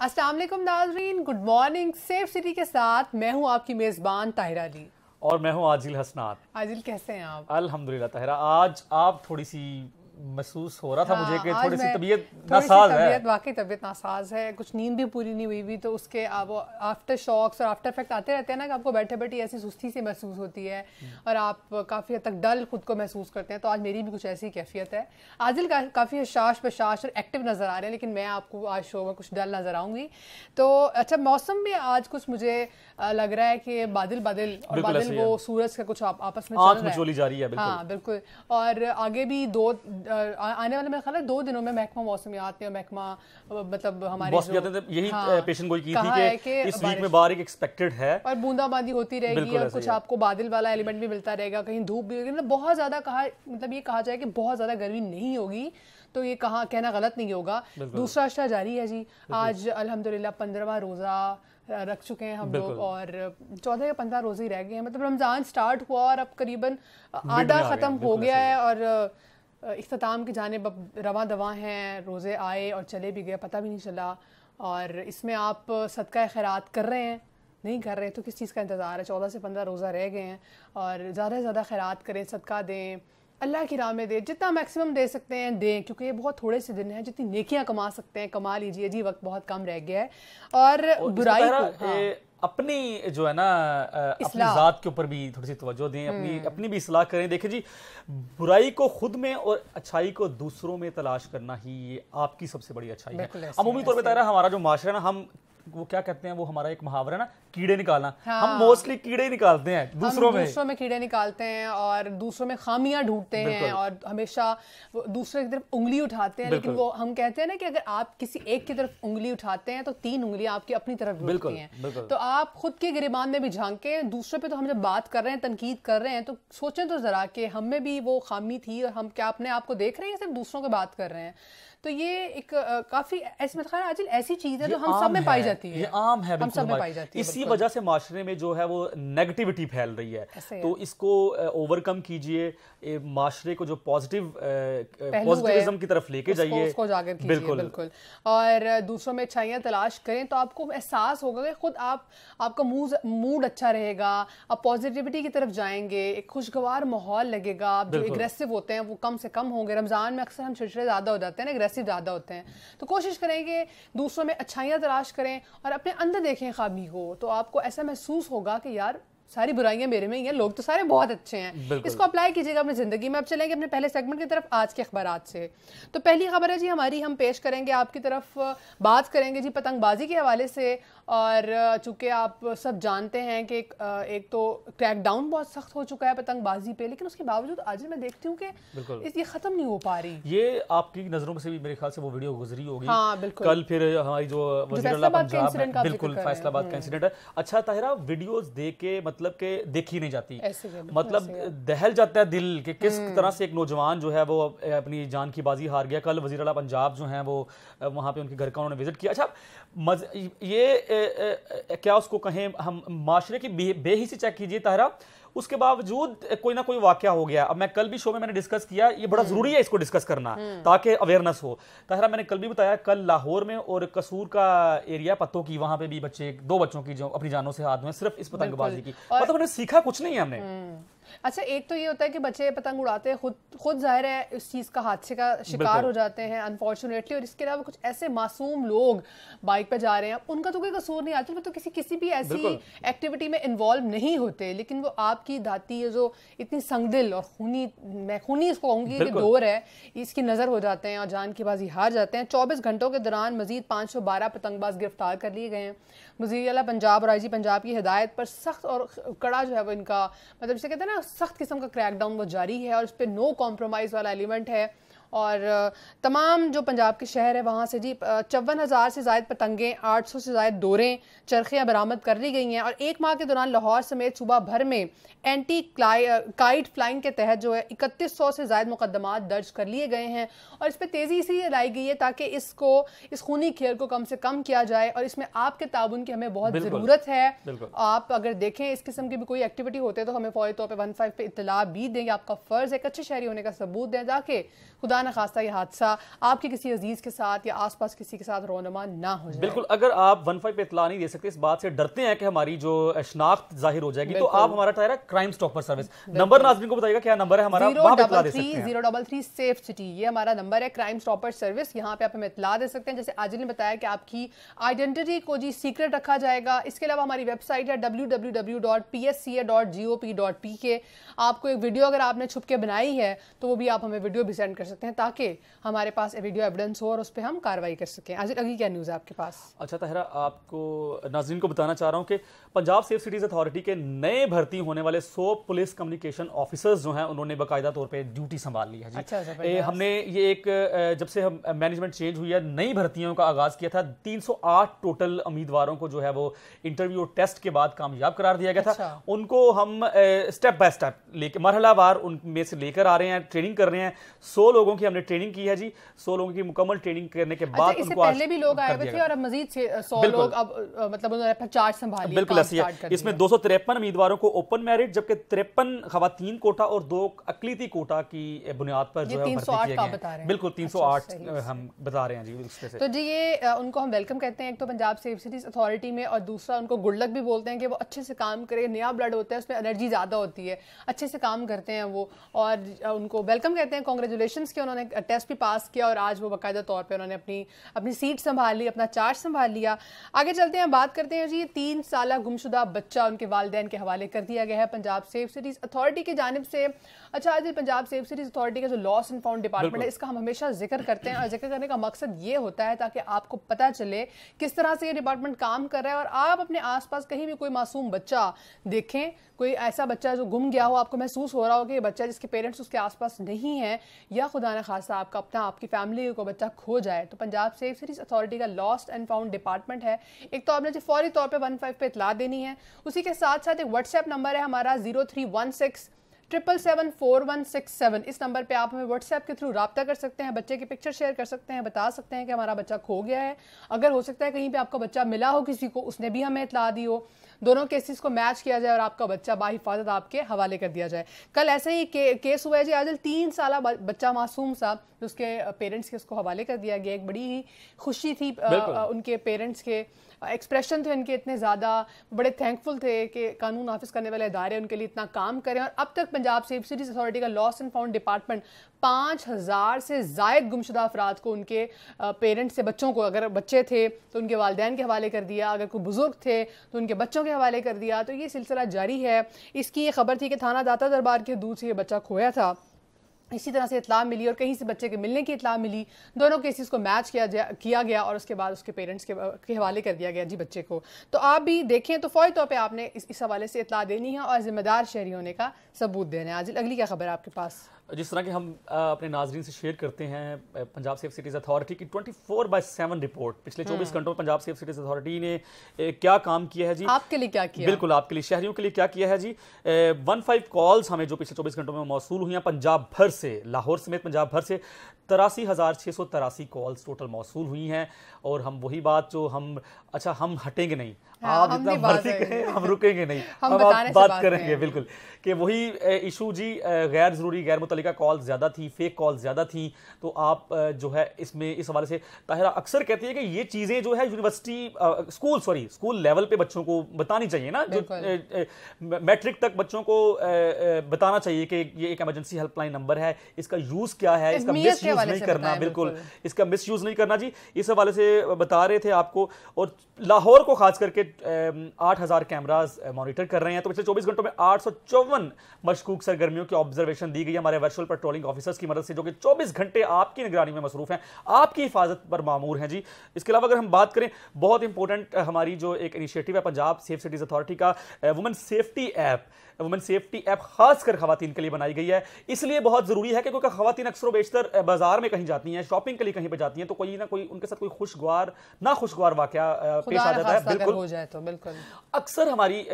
असलम नाजरीन good morning safe city के साथ मैं हूँ आपकी मेज़बान ताहिरा जी और मैं हूँ आजिल हसनात आजिल कैसे हैं आप अल्हम्दुलिल्लाह ताहिरा आज आप थोड़ी सी महसूस हो रहा था मुझे कि हाँ, थोड़ी सी तबीयत नासाज है तबीयत वाकई तबीयत नासाज है कुछ नींद भी पूरी नहीं हुई हुई तो उसके अब आफ्टर शॉक्स और आफ्टर इफेक्ट आते रहते हैं ना कि आपको बैठे बैठे ऐसी सुस्ती सी महसूस होती है हम्म। और आप काफ़ी हद तक डल खुद को महसूस करते हैं तो आज मेरी भी कुछ ऐसी कैफियत है आजिल काफ़ी हशाश बशाश और एक्टिव नज़र आ रहे हैं लेकिन मैं आपको आज शो में कुछ डल नज़र आऊँगी तो अच्छा मौसम में आज कुछ मुझे लग रहा है कि बादल बादल और बादल वो सूरज का कुछ आपस में चल रहा है हाँ बिल्कुल और आगे भी दो आने वाले मेरे ख्याल दो दिनों में महकमा मौसमियात या महकमा मतलब हमारे यही हाँ, पेशन की थी कि इस वीक में बारिश एक्सपेक्टेड है और बूंदाबांदी होती रहेगी और कुछ आपको बादल वाला एलिमेंट भी मिलता रहेगा कहीं धूप भी होगी मतलब बहुत ज़्यादा कहा मतलब ये कहा जाए कि बहुत ज़्यादा गर्मी नहीं होगी तो ये कहा कहना गलत नहीं होगा दूसरा अशरा जारी है जी आज अलहमदुल्ला पंद्रहवा रोज़ा रख चुके हैं हम लोग और चौदह या पंद्रह रोज़े ही रह गए हैं मतलब रमज़ान स्टार्ट हुआ और अब करीबन आधा ख़त्म हो गया है और अख्ताम की जानब अब रवा दवा हैं रोज़े आए और चले भी गए पता भी नहीं चला और इसमें आप सदका खैरात कर रहे हैं नहीं कर रहे तो किस चीज़ का इंतज़ार है चौदह से पंद्रह रोज़ा रह गए हैं और ज़्यादा से ज़्यादा खैरात करें सदका दें अल्लाह की राह में दें जितना मैक्सिमम दे सकते हैं दें क्योंकि ये बहुत थोड़े से दिन हैं जितनी नेकियां कमा सकते हैं कमा लीजिए जी वक्त बहुत कम रह गया है और बुराई को हाँ। अपनी जो है ना अपनी ज़ात के ऊपर भी थोड़ी सी तवज्जो दें अपनी हम्म। अपनी भी इसलाह करें देखें जी बुराई को खुद में और अच्छाई को दूसरों में तलाश करना ही ये आपकी सबसे बड़ी अच्छाई है अमूमी तौर पर हमारा जो माशरा है ना हम वो क्या कहते हैं वो हमारा एक मुहावरा ना कीड़े निकालना हाँ। हम मोस्टली कीड़े निकालते हैं दूसरों में दूसरों में कीड़े निकालते हैं और दूसरों में खामियां ढूंढते हैं और हमेशा दूसरे की तरफ उंगली उठाते हैं लेकिन वो हम कहते हैं ना कि अगर आप किसी एक की तरफ उंगली उठाते हैं तो तीन उंगलियां आपकी अपनी तरफ बिल्कुल हैं तो आप खुद के गिरबान में भी झांके दूसरे पे तो हम जब बात कर रहे हैं तनकीद कर रहे हैं तो सोचें तो जरा कि हम में भी वो खामी थी और हम क्या अपने आप को देख रहे हैं सिर्फ दूसरों की बात कर रहे हैं तो ये एक काफी मतलब ऐसी ऐसी चीज है जो तो हम सब में पाई जाती है ये आम है हम सब में पाई जाती है इसी इसी वजह से माशरे में जो है वो नेगेटिविटी फैल रही है तो इसको ओवरकम कीजिए माशरे को जो पॉजिटिव पॉजिटिविज्म की तरफ लेके जाइए बिल्कुल बिल्कुल और दूसरों में अच्छाइयाँ तलाश करें तो आपको एहसास होगा कि खुद आप आपका मूड मूड अच्छा रहेगा आप पॉजिटिविटी की तरफ जाएंगे एक खुशगवार माहौल लगेगा जो एग्रेसिव होते हैं वो कम से कम होंगे रमज़ान में अक्सर हम छिड़छड़े ज़्यादा हो जाते हैं ना एग्रेसिव ज़्यादा होते हैं तो कोशिश करें कि दूसरों में अच्छाइयाँ तलाश करें और अपने अंदर देखें खामी को तो आपको ऐसा महसूस होगा कि यार सारी बुराइयां मेरे में ही हैं लोग तो सारे बहुत अच्छे हैं इसको अप्लाई कीजिएगा अपनी ज़िंदगी में अब चलेंगे अपने पहले सेगमेंट की तरफ आज के अखबार से तो पहली खबर है जी हमारी हम पेश करेंगे आपकी तरफ बात करेंगे जी पतंगबाजी के हवाले से और चूंकि आप सब जानते हैं कि एक एक तो क्रैक डाउन बहुत सख्त हो चुका है पतंगबाजी पे लेकिन उसके बावजूद आज मैं देखती हूँ कि ये ख़त्म नहीं हो पा रही ये आपकी नज़रों से भी मेरे ख्याल से वो वीडियो गुजरी होगी हाँ कल फिर हमारी जो पंजाब बिल्कुल फैसलाबाद का इंसिडेंट हम्म। है अच्छा ताहरा वीडियोज देख के मतलब के देखी नहीं जाती मतलब दहल जाता है दिल के किस हम्म। तरह से एक नौजवान जो है वो अपनी जान की बाजी हार गया कल वजीर पंजाब जो है वो वहाँ पे उनके घर का उन्होंने विजिट किया अच्छा ये क्या उसको कहें हम माशरे की बेहिसी चेक कीजिए तहरा उसके बावजूद कोई ना कोई वाक्य हो गया अब मैं कल भी शो में मैंने डिस्कस किया ये बड़ा हम्म। जरूरी है इसको डिस्कस करना हम्म। ताकि अवेयरनेस हो तहरा मैंने कल भी बताया कल लाहौर में और कसूर का एरिया पत्तों की वहां पे भी बच्चे दो बच्चों की जो अपनी जानों से हाथ में सिर्फ इस पतंगबाजी की मतलब उन्हें सीखा कुछ नहीं है हमने हम्म। अच्छा एक तो ये होता है कि बच्चे पतंग उड़ाते हैं खुद खुद जाहिर है इस चीज़ का हादसे का शिकार हो जाते हैं अनफॉर्चुनेटली और इसके अलावा कुछ ऐसे मासूम लोग बाइक पर जा रहे हैं उनका तो कोई कसूर नहीं आता वो तो किसी किसी भी ऐसी एक्टिविटी में इन्वॉल्व नहीं होते लेकिन वो आपकी धाती ये जो इतनी संगदिल और खूनी मैं खूनी इसको कहूँगी कि दौर है इसकी नज़र हो जाते हैं और जान की बाजी हार जाते हैं चौबीस घंटों के दौरान मजीद पाँच पतंगबाज गिरफ्तार कर लिए गए हैं वजी अला पंजाब और आई जी पंजाब की हदायत पर सख्त और कड़ा जो है वो इनका मतलब जिसे कहते हैं ना सख्त किस्म का क्रैकडाउन वो जारी है और इस पर नो कॉम्प्रोमाइज़ वाला एलिमेंट है और तमाम जो पंजाब के शहर है वहाँ से जी चौवन हज़ार से जायद पतंगे आठ सौ से जायद दोरें चरखियाँ बरामद कर ली गई हैं और एक माह के दौरान लाहौर समेत सुबह भर में एंटी काइट फ्लाइंग के तहत जो है इकतीस सौ से जायद मुकदमा दर्ज कर लिए गए हैं और इस पर तेज़ी इसी लाई गई है ताकि इसको इस खूनी खेल को कम से कम किया जाए और इसमें आपके ताबन की हमें बहुत ज़रूरत है आप अगर देखें इस किस्म की भी कोई एक्टिविटी होते तो हमें फौरी तौर पर वन फाइव पर इतला भी देंगे आपका फ़र्ज़ एक अच्छे शहरी होने का सबूत दें ताकि खुदा खुदा न खास्ता ये हादसा आपके किसी अजीज़ के साथ या आस पास किसी के साथ रोनमा ना हो जाए बिल्कुल अगर आप वन फाइव पे इतला नहीं दे सकते इस बात से डरते हैं कि हमारी जो शनाख्त जाहिर हो जाएगी तो आप हमारा टायर क्राइम स्टॉपर सर्विस नंबर नाजमिन को बताइएगा क्या नंबर है हमारा zero double three safe city ये हमारा नंबर है क्राइम स्टॉपर सर्विस यहाँ पे आप हमें इतला दे सकते हैं जैसे आज ने बताया कि आपकी आइडेंटिटी को जी सीक्रेट रखा जाएगा इसके अलावा हमारी वेबसाइट है डब्ल्यू आपको एक वीडियो अगर आपने छुप के बनाई है तो वो भी आप हमें वीडियो भी सेंड कर सकते हैं हैं ताकि हमारे पास वीडियो एविडेंस हो और उस पर हम कार्रवाई कर सकें आज अगली क्या न्यूज़ है आपके पास अच्छा तहरा आपको नाजीन को बताना चाह रहा हूँ कि पंजाब सेफ सिटीज़ अथॉरिटी के नए भर्ती होने वाले सौ पुलिस कम्युनिकेशन ऑफिसर्स जो हैं उन्होंने बाकायदा तौर पर ड्यूटी संभाल ली है जी अच्छा, अच्छा ए, हमने ये एक जब से हम मैनेजमेंट चेंज हुई है नई भर्तियों का आगाज़ किया था तीन टोटल उम्मीदवारों को जो है वो इंटरव्यू और टेस्ट के बाद कामयाब करार दिया गया था अच्छा। उनको हम स्टेप बाय स्टेप लेके मरहलावार उनमें से लेकर आ रहे हैं ट्रेनिंग कर रहे हैं सौ लोगों लोगों की हमने ट्रेनिंग की है जी सौ लोगों की मुकम्मल ट्रेनिंग करने के अच्छा, बाद अच्छा, उनको पहले भी लोग आए हुए थे और अब मजीद सौ लोग अब मतलब चार्ज संभाल बिल्कुल ऐसी इसमें दो सौ तिरपन उम्मीदवारों को ओपन मैरिट जबकि तिरपन खातन कोटा और दो अकलीती कोटा की बुनियाद पर जो है बिल्कुल तीन सौ अच्छा, आठ हम बता रहे हैं जी तो जी ये उनको हम वेलकम कहते हैं एक तो पंजाब सेफ सिटीज अथॉरिटी में और दूसरा उनको गुडलक भी बोलते हैं कि वो अच्छे से काम करें नया ब्लड होता है उसमें एनर्जी ज़्यादा होती है अच्छे से काम करते हैं वो और उनको वेलकम कहते हैं कॉन्ग्रेचुलेशन के उन्होंने टेस्ट भी पास किया और आज वो बाकायदा तौर पर उन्होंने अपनी अपनी सीट संभाल ली अपना चार्ज संभाल लिया आगे चलते हैं बात करते हैं जी तीन साल गुमशुदा बच्चा उनके वालदेन के हवाले कर दिया गया है पंजाब सेफ सिटीज़ अथॉरिटी की जानब से अच्छा जी पंजाब सेफ सिटीज़ अथॉरिटी का जो लॉस एंड फाउंड डिपार्टमेंट है इसका हम हमेशा जिक्र करते हैं और जिक्र करने का मकसद ये होता है ताकि आपको पता चले किस तरह से ये डिपार्टमेंट काम कर रहा है और आप अपने आसपास कहीं भी कोई मासूम बच्चा देखें कोई ऐसा बच्चा जो गुम गया हो आपको महसूस हो रहा हो कि बच्चा जिसके पेरेंट्स उसके आसपास नहीं है या खुदा खुदा न खासा आपका अपना आपकी फैमिली को बच्चा खो जाए तो पंजाब सेफ सिटीज़ अथॉरिटी का लॉस्ट एंड फाउंड डिपार्टमेंट है एक तो आपने जो फौरी तौर पर वन फाइव पर इतला देनी है उसी के साथ साथ एक व्हाट्सएप नंबर है हमारा zero three one six triple seven four one six seven इस नंबर पे आप हमें व्हाट्सएप के थ्रू रबता कर सकते हैं बच्चे की पिक्चर शेयर कर सकते हैं बता सकते हैं कि हमारा बच्चा खो गया है अगर हो सकता है कहीं पे आपका बच्चा मिला हो किसी को उसने भी हमें इतला दी हो दोनों केसेस को मैच किया जाए और आपका बच्चा बाहिफाजत आपके हवाले कर दिया जाए कल ऐसे ही के, केस हुआ है जी आजल तीन साल बच्चा मासूम सा उसके पेरेंट्स के उसको हवाले कर दिया गया एक बड़ी ही खुशी थी आ, उनके पेरेंट्स के एक्सप्रेशन थे उनके इतने ज़्यादा बड़े थैंकफुल थे कि कानून ऑफिस करने वाले इदारे उनके लिए इतना काम करें और अब तक पंजाब सेफ सिटीज अथॉरिटी का लॉस एंड फाउंड डिपार्टमेंट पाँच हज़ार से जायद गुमशुदा अफराद को उनके पेरेंट्स से बच्चों को अगर बच्चे थे तो उनके वालदेन के हवाले कर दिया अगर कोई बुज़ुर्ग थे तो उनके बच्चों के हवाले कर दिया तो ये सिलसिला जारी है इसकी ये खबर थी कि थाना दाता दरबार के दूध से ये बच्चा खोया था इसी तरह से इतला मिली और कहीं से बच्चे के मिलने की इतला मिली दोनों केसेस को मैच किया किया गया और उसके बाद उसके पेरेंट्स के, के हवाले कर दिया गया जी बच्चे को तो आप भी देखें तो फौरी तौर पर आपने इस, इस हवाले से इतला देनी है और ज़िम्मेदार शहरीों ने का सबूत देना है आज अगली क्या खबर आपके पास जिस तरह के हम अपने नाजरीन से शेयर करते हैं पंजाब सेफ सिटीज़ अथॉरिटी की 24 फोर बाई सेवन रिपोर्ट पिछले 24 हम्म। घंटों में पंजाब सेफ सिटीज़ अथॉरिटी ने क्या काम किया है जी आपके लिए क्या किया बिल्कुल आपके लिए शहरियों के लिए क्या किया है जी वन फाइव कॉल्स हमें जो पिछले चौबीस घंटों में मौसू हुई हैं पंजाब भर से लाहौर समेत पंजाब भर से तरासी हज़ार छः सौ तरासी कॉल्स टोटल मौसू हुई हैं और हम वही बात जो हम अच्छा हम हटेंगे नहीं हाँ, आप जितना मर्जी कहें हम रुकेंगे नहीं हम, हम आप बात करेंगे बिल्कुल कि वही इशू जी गैर ज़रूरी गैर मुतलिका कॉल ज़्यादा थी फेक कॉल ज़्यादा थी तो आप जो है इसमें इस हवाले से ताहिरा अक्सर कहती है कि ये चीज़ें जो है university school sorry school level पे बच्चों को बतानी चाहिए ना जो मैट्रिक तक बच्चों को बताना चाहिए कि ये एक एमरजेंसी हेल्पलाइन नंबर है इसका यूज़ क्या है इसका यूज नहीं करना बिल्कुल इसका मिस यूज नहीं करना जी इस हवाले से बता रहे थे आपको और लाहौर को खास करके आठ हज़ार कैमराज मॉनिटर कर रहे हैं तो पिछले चौबीस घंटों में आठ सौ चौवन मशकूक सरगर्मियों की ऑब्जर्वेशन दी गई हमारे वर्चुअल पेट्रोलिंग ऑफिसर्स की मदद से जो कि चौबीस घंटे आपकी निगरानी में मसरूफ हैं आपकी हिफाजत पर मामूर हैं जी इसके अलावा अगर हम बात करें बहुत इंपॉर्टेंट हमारी जो एक इनिशिएटिव है पंजाब सेफ सिटीज़ अथॉरिटी का women safety app women safety app खासकर खातन के लिए बनाई गई है इसलिए बहुत ज़रूरी है कि क्योंकि खातन अक्सर बेशतर बाजार में कहीं जाती हैं शॉपिंग के लिए कहीं पर जाती हैं तो कोई ना कोई उनके साथ कोई खुशगवार ना खुशगवार वाक़ पेश आ जाता है बिल्कुल तो, बिल्कुल अक्सर हमारी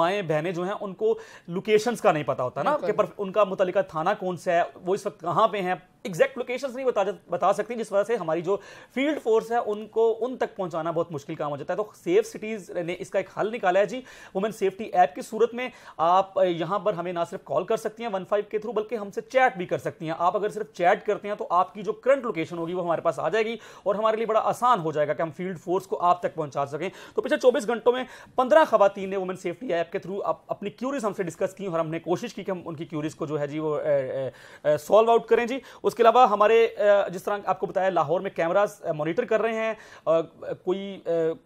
माएँ बहनें जो हैं उनको लोकेशंस का नहीं पता होता ना कि उनका मुतलिका थाना कौन सा है वो इस वक्त कहाँ पे हैं एग्जैक्ट लोकेशन नहीं बता बता सकती जिस वजह से हमारी जो फील्ड फोर्स है उनको उन तक पहुंचाना बहुत मुश्किल काम हो जाता है तो सेफ सिटीज़ ने इसका एक हल निकाला है जी वुमेन सेफ्टी ऐप की सूरत में आप यहां पर हमें ना सिर्फ कॉल कर सकती हैं वन फाइव के थ्रू बल्कि हमसे चैट भी कर सकती हैं आप अगर सिर्फ चैट करते हैं तो आपकी जो करंट लोकेशन होगी वो हमारे पास आ जाएगी और हमारे लिए बड़ा आसान हो जाएगा कि हम फील्ड फोर्स को आप तक पहुंचा सकें तो पिछले चौबीस घंटों में पंद्रह खातन ने वुमेन सेफ्टी ऐप के थ्रू अपनी क्यूरीज हमसे डिस्कस की और हमने कोशिश की कि हम उनकी क्यूरीज को जो है जी वो सॉल्व आउट करें जी उस उसके अलावा हमारे जिस तरह आपको बताया लाहौर में कैमराज मॉनिटर कर रहे हैं कोई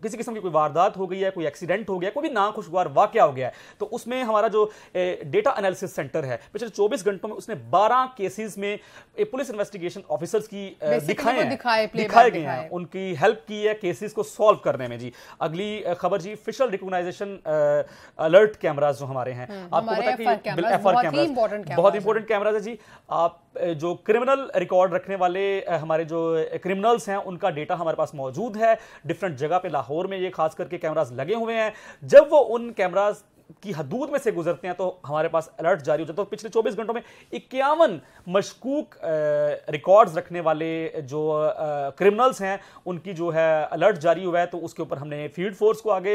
किसी किस्म की कोई वारदात हो गई है कोई एक्सीडेंट हो गया कोई भी नाखुशगवार वाक्य हो गया है तो उसमें हमारा जो डेटा एनालिसिस सेंटर है पिछले चौबीस घंटों में उसने बारह केसेज में पुलिस इन्वेस्टिगेशन ऑफिसर्स की दिखाए दिखाए, गए हैं उनकी हेल्प की है केसेस को सॉल्व करने में जी अगली खबर जी फिशल रिकोगनाइजेशन अलर्ट कैमराज जो हमारे हैं हम्म, आपको पता कि एफआर कैमरा बहुत इंपॉर्टेंट कैमराज है जी आप जो क्रिमिनल रिकॉर्ड रखने वाले हमारे जो क्रिमिनल्स हैं उनका डेटा हमारे पास मौजूद है डिफरेंट जगह पे लाहौर में ये खास करके कैमराज लगे हुए हैं जब वो उन कैमराज की हदूद में से गुजरते हैं तो हमारे पास अलर्ट जारी हो जाता है तो पिछले 24 घंटों में इक्यावन मशकूक रिकॉर्ड्स रखने वाले जो क्रिमिनल्स हैं उनकी जो है अलर्ट जारी हुआ है तो उसके ऊपर हमने फील्ड फोर्स को आगे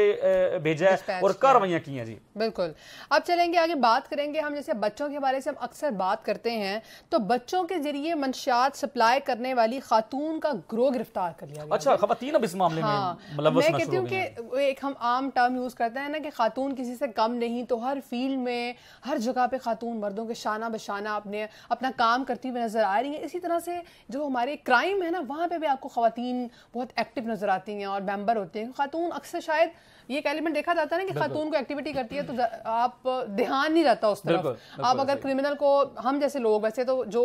भेजा है और कार्रवाइयाँ की हैं जी बिल्कुल अब चलेंगे आगे बात करेंगे हम जैसे बच्चों के बारे से हम अक्सर बात करते हैं तो बच्चों के जरिए मंशात सप्लाई करने वाली खातून का ग्रो गिरफ्तार कर लिया अच्छा खातन अब इस मामले में हाँ, मैं कहती हूँ कि एक हम आम टर्म यूज करते हैं ना कि खातून किसी से कम नहीं तो हर फील्ड में हर जगह पे खातून मर्दों के शाना बशाना अपने अपना काम करती हुई नज़र आ रही हैं इसी तरह से जो हमारे क्राइम है ना वहाँ पर भी आपको खातन बहुत एक्टिव नज़र आती हैं और मेम्बर होते हैं खातून अक्सर शायद ये एक एलिमेंट देखा जाता है ना कि खातून को एक्टिविटी करती है तो आप ध्यान नहीं रहता उस तरफ आप अगर क्रिमिनल को हम जैसे लोग वैसे तो जो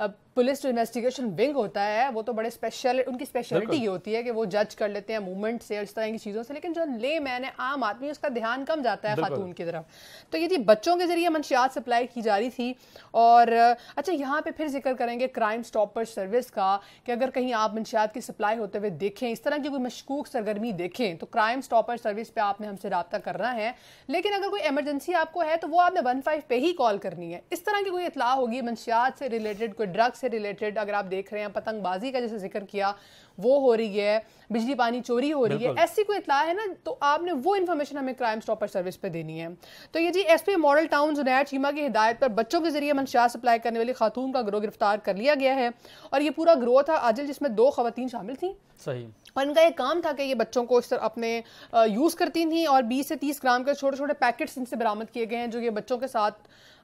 पुलिस जो इन्वेस्टिगेशन विंग होता है वो तो बड़े स्पेशल उनकी स्पेशलिटी ये होती है कि वो जज कर लेते हैं मूवमेंट से इस तरह की चीज़ों से लेकिन जो ले मैन है आम आदमी उसका ध्यान कम जाता है खातून की तरफ तो ये बच्चों के जरिए मंशियात सप्लाई की जा रही थी और अच्छा यहाँ पे फिर जिक्र करेंगे क्राइम स्टॉपर सर्विस का कि अगर कहीं आप मंशियात की सप्लाई होते हुए देखें इस तरह की कोई मशकूक सरगर्मी देखें तो क्राइम स्टॉपर सर्विस सर्विस पे आपने हमसे रबता करना है लेकिन अगर कोई एमरजेंसी आपको है तो वो आपने वन फाइव पे ही कॉल करनी है इस तरह की कोई इतला होगी मनशियात से रिलेटेड कोई ड्रग से रिलेटेड अगर आप देख रहे हैं पतंगबाजी का जैसे जिक्र किया वो हो रही है बिजली पानी चोरी हो रही है ऐसी कोई इतला है ना तो आपने वो इन्फॉर्मेशन हमें क्राइम स्टॉपर सर्विस पे देनी है तो ये जी S P model town Junaid Cheema की हिदायत पर बच्चों के जरिए मनशात सप्लाई करने वाली खातून का ग्रोह गिरफ्तार कर लिया गया है और ये पूरा ग्रोह था आजिल जिसमें दो खातन शामिल थी सही और इनका ये काम था कि ये बच्चों को इस तरह अपने यूज यूज़ करती थी और 20 से 30 ग्राम के छोटे छोटे पैकेट्स इनसे बरामद किए गए हैं जो ये बच्चों के साथ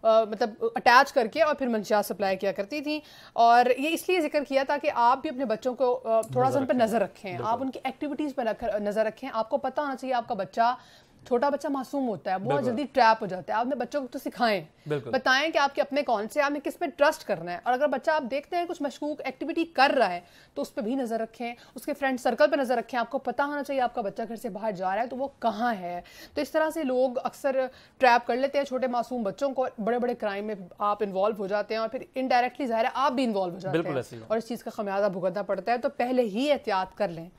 आ, मतलब अटैच करके और फिर मंशियात सप्लाई किया करती थी और ये इसलिए जिक्र किया था कि आप भी अपने बच्चों को थोड़ा सा उन पर नज़र रखें आप उनकी एक्टिविटीज़ पर नज़र रखें आपको पता होना चाहिए आपका बच्चा छोटा बच्चा मासूम होता है बहुत जल्दी ट्रैप हो जाता है आपने बच्चों को तो सिखाएं बताएं कि आपके अपने कौन से आपने किस पे ट्रस्ट करना है और अगर बच्चा आप देखते हैं कुछ मशकूक एक्टिविटी कर रहा है तो उस पर भी नज़र रखें उसके फ्रेंड सर्कल पर नज़र रखें आपको पता होना चाहिए आपका बच्चा घर से बाहर जा रहा है तो वो कहाँ है तो इस तरह से लोग अक्सर ट्रैप कर लेते हैं छोटे मासूम बच्चों को बड़े बड़े क्राइम में आप इन्वॉल्व हो जाते हैं और फिर इनडायरेक्टली ज़ाहिर है आप भी इन्वॉल्व हो जाते हैं और इस चीज़ का खमियाजा भुगतना पड़ता है तो पहले ही एहतियात कर लें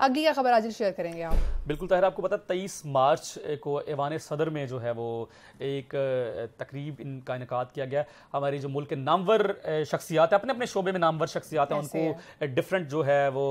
अगली क्या खबर आज शेयर करेंगे आप बिल्कुल ताहिर आपको पता तेईस मार्च को ऐवान सदर में जो है वो एक तकरीब इनका इनका किया गया हमारी जो मुल्क के नामवर शख्सियात है अपने अपने शोबे में नामवर शख्सियात हैं उनको डिफरेंट जो है वो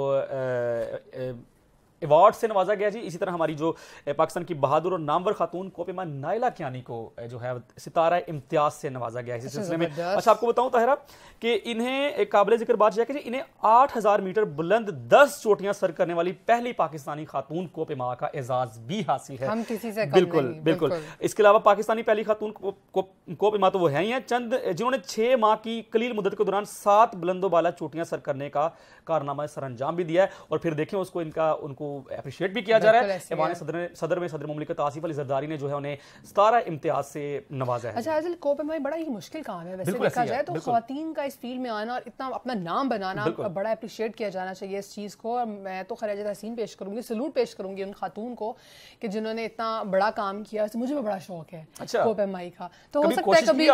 अवार्ड से नवाजा गया जी इसी तरह हमारी जो पाकिस्तान की बहादुर और नामवर खातून कोपेमा नायला क्यानी को जो है सितारा इम्तियाज से नवाजा गया इसी अच्छा, सिलसिले में अच्छा आपको बताऊं ताहरा कि इन्हें काबिल जिक्र बात यह कि जी इन्हें आठ हजार मीटर बुलंद दस चोटियां सर करने वाली पहली पाकिस्तानी खातून कोपेमा का एजाज भी हासिल है बिल्कुल बिल्कुल इसके अलावा पाकिस्तानी पहली खातून कोपेमा तो वो है ही है चंद जिन्होंने छह माह की कलील मुदत के दौरान सात बुलंदोबाला चोटियां सर करने का कारनामा सर अंजाम भी दिया है और फिर देखें उसको इनका उनको अप्रिशिएट भी किया जा रहा है ऐवान सदर सदर में सदर ममलिकत आसिफ अली जरदारी ने जो है उन्हें सतारह इम्तियाज से नवाजा है अच्छा अजल कोप एमआई बड़ा ही मुश्किल काम है वैसे देखा जाए तो खातन का इस फील्ड में आना और इतना अपना नाम बनाना बड़ा अप्रिशिएट किया जाना चाहिए इस चीज़ को और मैं तो खराज तहसीन पेश करूँगी सलूट पेश करूँगी उन खातून को कि जिन्होंने इतना बड़ा काम किया मुझे भी बड़ा शौक है अच्छा। कोप कोपेनहाइम का तो हो सकता है कभी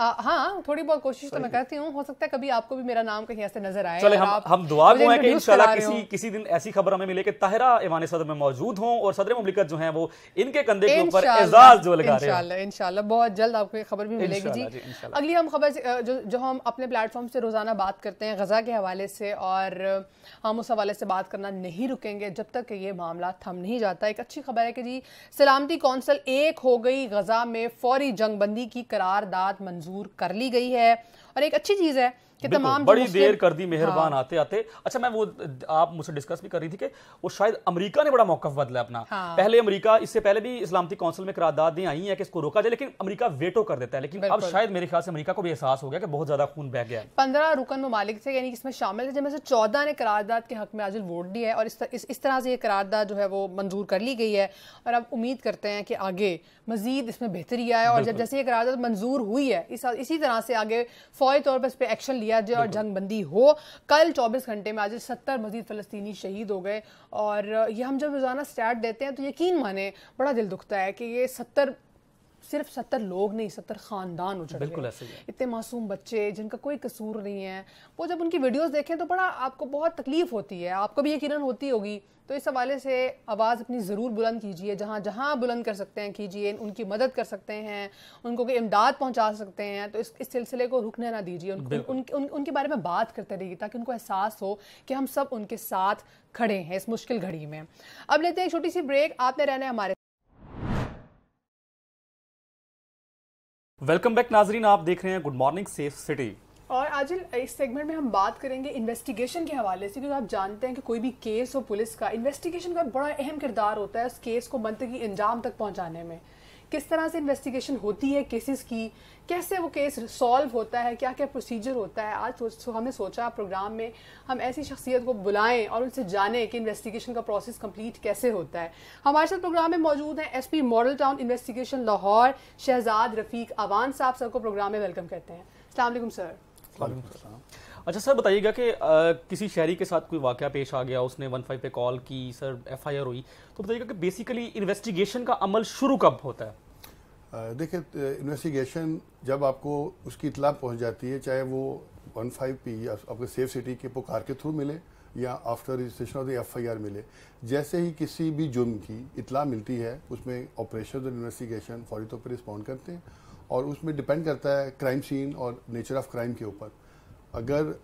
आ, हाँ थोड़ी बहुत कोशिश तो मैं करती हूँ हो सकता है कभी आपको भी मेरा नाम कहीं ऐसे नजर आए चले हम हम दुआ को हैं कि इंशाल्लाह किसी किसी दिन ऐसी खबर हमें मिले कि ताहिरा ईवान सदर में मौजूद हों और सदर मुमलिकत जो है वो इनके कंधे के ऊपर एजाज जो लगा रहे हैं इनशाला बहुत जल्द आपको खबर भी मिलेगी जी अगली हम खबर जो जो हम अपने प्लेटफॉर्म से रोज़ाना बात करते हैं गज़ा के हवाले से और हम उस हवाले से बात करना नहीं रुकेंगे जब तक ये मामला थम नहीं जाता एक अच्छी खबर है कि जी सलामती कौंसिल एक हो गई गज़ा में फौरी जंगबंदी की करारदाद मंजूर मंजूर कर ली गई है और एक अच्छी चीज़ है तमाम बड़ी देर कर दी मेहरबान हाँ। आते आते अच्छा मैं वो आप मुझसे डिस्कस भी कर रही थी कि वो शायद अमेरिका ने बड़ा मौका बदला अपना हाँ। पहले अमेरिका इससे पहले भी इस्लामती काउंसिल में करारदादें आई हैं कि इसको रोका जाए लेकिन अमेरिका वेटो कर देता है लेकिन अब शायद मेरे ख्याल से अमरीका को भी एहसास हो गया कि बहुत ज्यादा खून बह गया पंद्रह रुकन ममालिक थे यानी इसमें शामिल थे जिनमें से चौदह ने करारदाद के हक में आज वोट दी है और इस तरह से ये करारदाद जो है वो मंजूर कर ली गई है और अब उम्मीद करते हैं कि आगे मजीद इसमें बेहतरी आए और जब जैसे ये करारदाद मंजूर हुई है इसी तरह से आगे फौरी तौर पर इस पर एक्शन लिया लिया जाए और जंगबंदी हो कल 24 घंटे में आज 70 मजीद फलस्तीनी शहीद हो गए और ये हम जब रोज़ाना स्टार्ट देते हैं तो यकीन माने बड़ा दिल दुखता है कि ये सत्तर सिर्फ सत्तर लोग नहीं सत्तर खानदान जाए बिल्कुल ऐसे इतने मासूम बच्चे जिनका कोई कसूर नहीं है वो जब उनकी वीडियोस देखें तो बड़ा आपको बहुत तकलीफ होती है आपको भी यकीन होती होगी तो इस हवाले से आवाज़ अपनी ज़रूर बुलंद कीजिए जहाँ जहाँ बुलंद कर सकते हैं कीजिए उनकी मदद कर सकते हैं उनको कोई इमदाद पहुँचा सकते हैं तो इस इस सिलसिले को रुकने ना दीजिए उन, उन, उन, उन, उनके बारे में बात करते रहिए ताकि उनको एहसास हो कि हम सब उनके साथ खड़े हैं इस मुश्किल घड़ी में अब लेते हैं एक छोटी सी ब्रेक आपने रहना है हमारे वेलकम बैक नाजरीन आप देख रहे हैं गुड मॉर्निंग सेफ सिटी और आज इस सेगमेंट में हम बात करेंगे इन्वेस्टिगेशन के हवाले से क्योंकि आप जानते हैं कि कोई भी केस हो पुलिस का इन्वेस्टिगेशन का बड़ा अहम किरदार होता है उस केस को मंत्री अंजाम तक पहुंचाने में किस तरह से इन्वेस्टिगेशन होती है केसेस की कैसे वो केस सॉल्व होता है क्या क्या प्रोसीजर होता है आज तो हमने सोचा प्रोग्राम में हम ऐसी शख्सियत को बुलाएं और उनसे जानें कि इन्वेस्टिगेशन का प्रोसेस कंप्लीट कैसे होता है हमारे साथ प्रोग्राम में मौजूद हैं SP model town investigation Lahore Shahzad Rafiq Awan साहब सर को प्रोग्राम में वेलकम करते हैं अलैक्म सर अच्छा सर बताइएगा कि किसी शहरी के साथ कोई वाक़ पेश आ गया उसने वन फाइव पे कॉल की सर एफआईआर हुई तो बताइएगा कि बेसिकली इन्वेस्टिगेशन का अमल शुरू कब होता है देखिए इन्वेस्टिगेशन जब आपको उसकी इतला पहुंच जाती है चाहे वो वन फाइव पी या आपको सेफ सिटी के पुकार के थ्रू मिले या after registration of the F I R मिले जैसे ही किसी भी जुर्म की इतला मिलती है उसमें ऑपरेशन और इन्वेस्टिगेशन फौरी तौर पर रिस्पॉन्ड करते हैं और उसमें डिपेंड करता है क्राइम सीन और नेचर ऑफ क्राइम के ऊपर अगर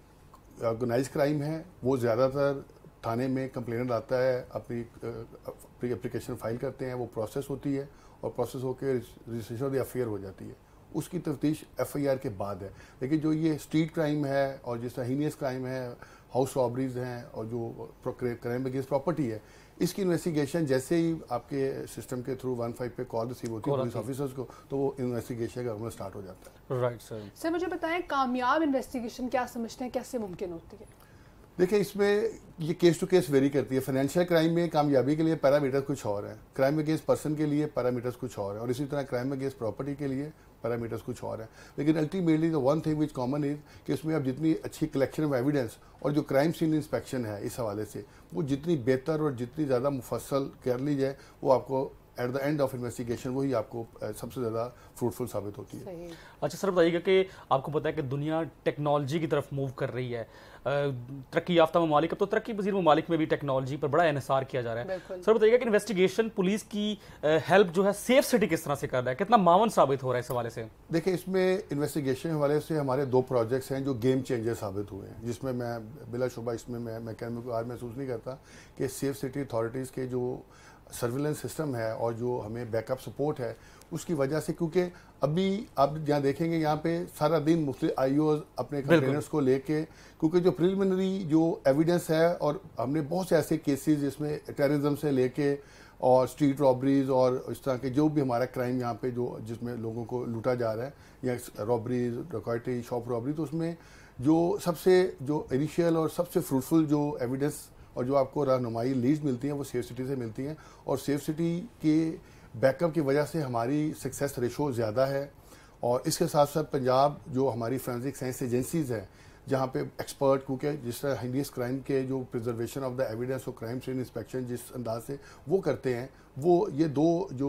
ऑर्गेनाइज क्राइम है वो ज़्यादातर थाने में कंप्लेनर आता है अपनी अपनी अप्लीकेशन फाइल करते हैं वो प्रोसेस होती है और प्रोसेस होकर रजिस्ट्रेशन ऑफ अफेयर हो जाती है उसकी तफ्तीश एफ आई आर के बाद है लेकिन जो ये स्ट्रीट क्राइम है और जिस तरह हीनियस क्राइम है हाउस रॉबरीज हैं और जो क्राइम अगेंस्ट प्रॉपर्टी है इसकी इन्वेस्टिगेशन जैसे ही आपके सिस्टम के थ्रू वन फाइव पे कॉल रिसीव होती है पुलिस ऑफिसर्स को तो वो इन्वेस्टिगेशन का अमल स्टार्ट हो जाता है राइट सर सर मुझे बताएं कामयाब इन्वेस्टिगेशन क्या समझते हैं कैसे मुमकिन होती है देखिए इसमें ये केस टू केस वेरी करती है फाइनेंशियल क्राइम में कामयाबी के लिए पैरामीटर कुछ और हैं क्राइम अगेंस्ट पर्सन के लिए पैरामीटर्स कुछ और हैं और इसी तरह क्राइम अगेंस्ट प्रॉपर्टी के लिए पैरामीटर्स कुछ और हैं लेकिन ultimately the one thing which common is कि इसमें आप जितनी अच्छी कलेक्शन ऑफ एविडेंस और जो क्राइम सीन इंस्पेक्शन है इस हवाले से वो जितनी बेहतर और जितनी ज़्यादा मुफसल कर ली जाए वो आपको at the end of investigation वही आपको सबसे ज़्यादा फ्रूटफुल साबित होती है अच्छा सर बताइएगा कि आपको पता है कि दुनिया टेक्नोलॉजी की तरफ मूव कर रही है तरक्की याफ्ता ममालिक अब तो तरक्की पजीर ममालिक में भी टेक्नोलॉजी पर बड़ा इसार किया जा रहा है सर बताइएगा कि इन्वेस्टिगेशन पुलिस की हेल्प जो है सेफ सिटी किस तरह से कर रहा है कितना मावन साबित हो रहा है इस हवाले से देखिए इसमें इन्वेस्टिगेशन हवाले से हमारे दो प्रोजेक्ट्स हैं जो गेम चेंजर साबित हुए हैं जिसमें मैं बिला शुबा इसमें मैं मैं कहने को आज महसूस नहीं करता कि सेफ सिटी अथॉरिटीज़ के जो सर्विलेंस सिस्टम है और जो हमें बैकअप सपोर्ट है उसकी वजह से क्योंकि अभी आप जहाँ देखेंगे यहाँ पे सारा दिन मुख्त आई अपने कंटेनर्स को लेके क्योंकि जो प्रिलिमिनरी जो एविडेंस है और हमने बहुत से ऐसे केसेस जिसमें टेररिज्म से लेके और स्ट्रीट रॉबरीज और इस तरह के जो भी हमारा क्राइम यहाँ पे जो जिसमें लोगों को लूटा जा रहा है या रॉबरीज डकैटी शॉप रॉबरी तो उसमें जो सबसे जो इनिशियल और सबसे फ्रूटफुल जो एविडेंस और जो आपको रहनुमाई लीज मिलती हैं वो सेफ सिटी से मिलती हैं और सेफ सिटी के बैकअप की वजह से हमारी सक्सेस रेशो ज़्यादा है और इसके साथ साथ पंजाब जो हमारी फ्रेंसिक साइंस एजेंसीज़ हैं जहाँ पे एक्सपर्ट क्योंकि जिस तरह हिंडियस क्राइम के जो प्रिजर्वेशन ऑफ द एविडेंस और क्राइम सीन इंस्पेक्शन जिस अंदाज से वो करते हैं वो ये दो जो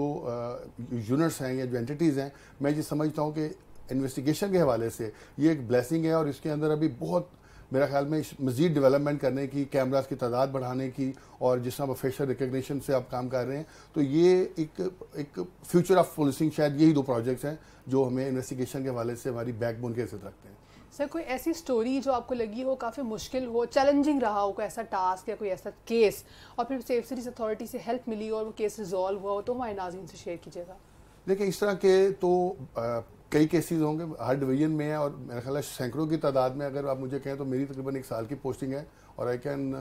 यूनिट्स हैं या जो एंटिटीज़ हैं मैं ये समझता हूँ कि इन्वेस्टिगेशन के हवाले से ये एक ब्लेसिंग है और इसके अंदर अभी बहुत मेरा ख्याल में मज़ीद डेवलपमेंट करने की कैमराज की तादाद बढ़ाने की और जिस तरह फेशल रिकग्निशन से आप काम कर रहे हैं तो ये एक एक फ्यूचर ऑफ पुलिसिंग शायद यही दो प्रोजेक्ट्स हैं जो हमें इन्वेस्टिगेशन के हवाले से हमारी बैकबोन के हैसियत रखते हैं सर कोई ऐसी स्टोरी जो आपको लगी हो काफ़ी मुश्किल हो चैलेंजिंग रहा हो कोई ऐसा टास्क या कोई ऐसा केस और फिर सेफ सीरीज अथॉरिटी से हेल्प मिली और वो केस रिजॉल्व हुआ हो तो हमारे नाजीन से शेयर कीजिएगा देखिए इस तरह के तो कई केसेस होंगे हर डिवीजन में है और मेरा ख्याल सैकड़ों की तादाद में अगर आप मुझे कहें तो मेरी तकरीबन एक साल की पोस्टिंग है और आई कैन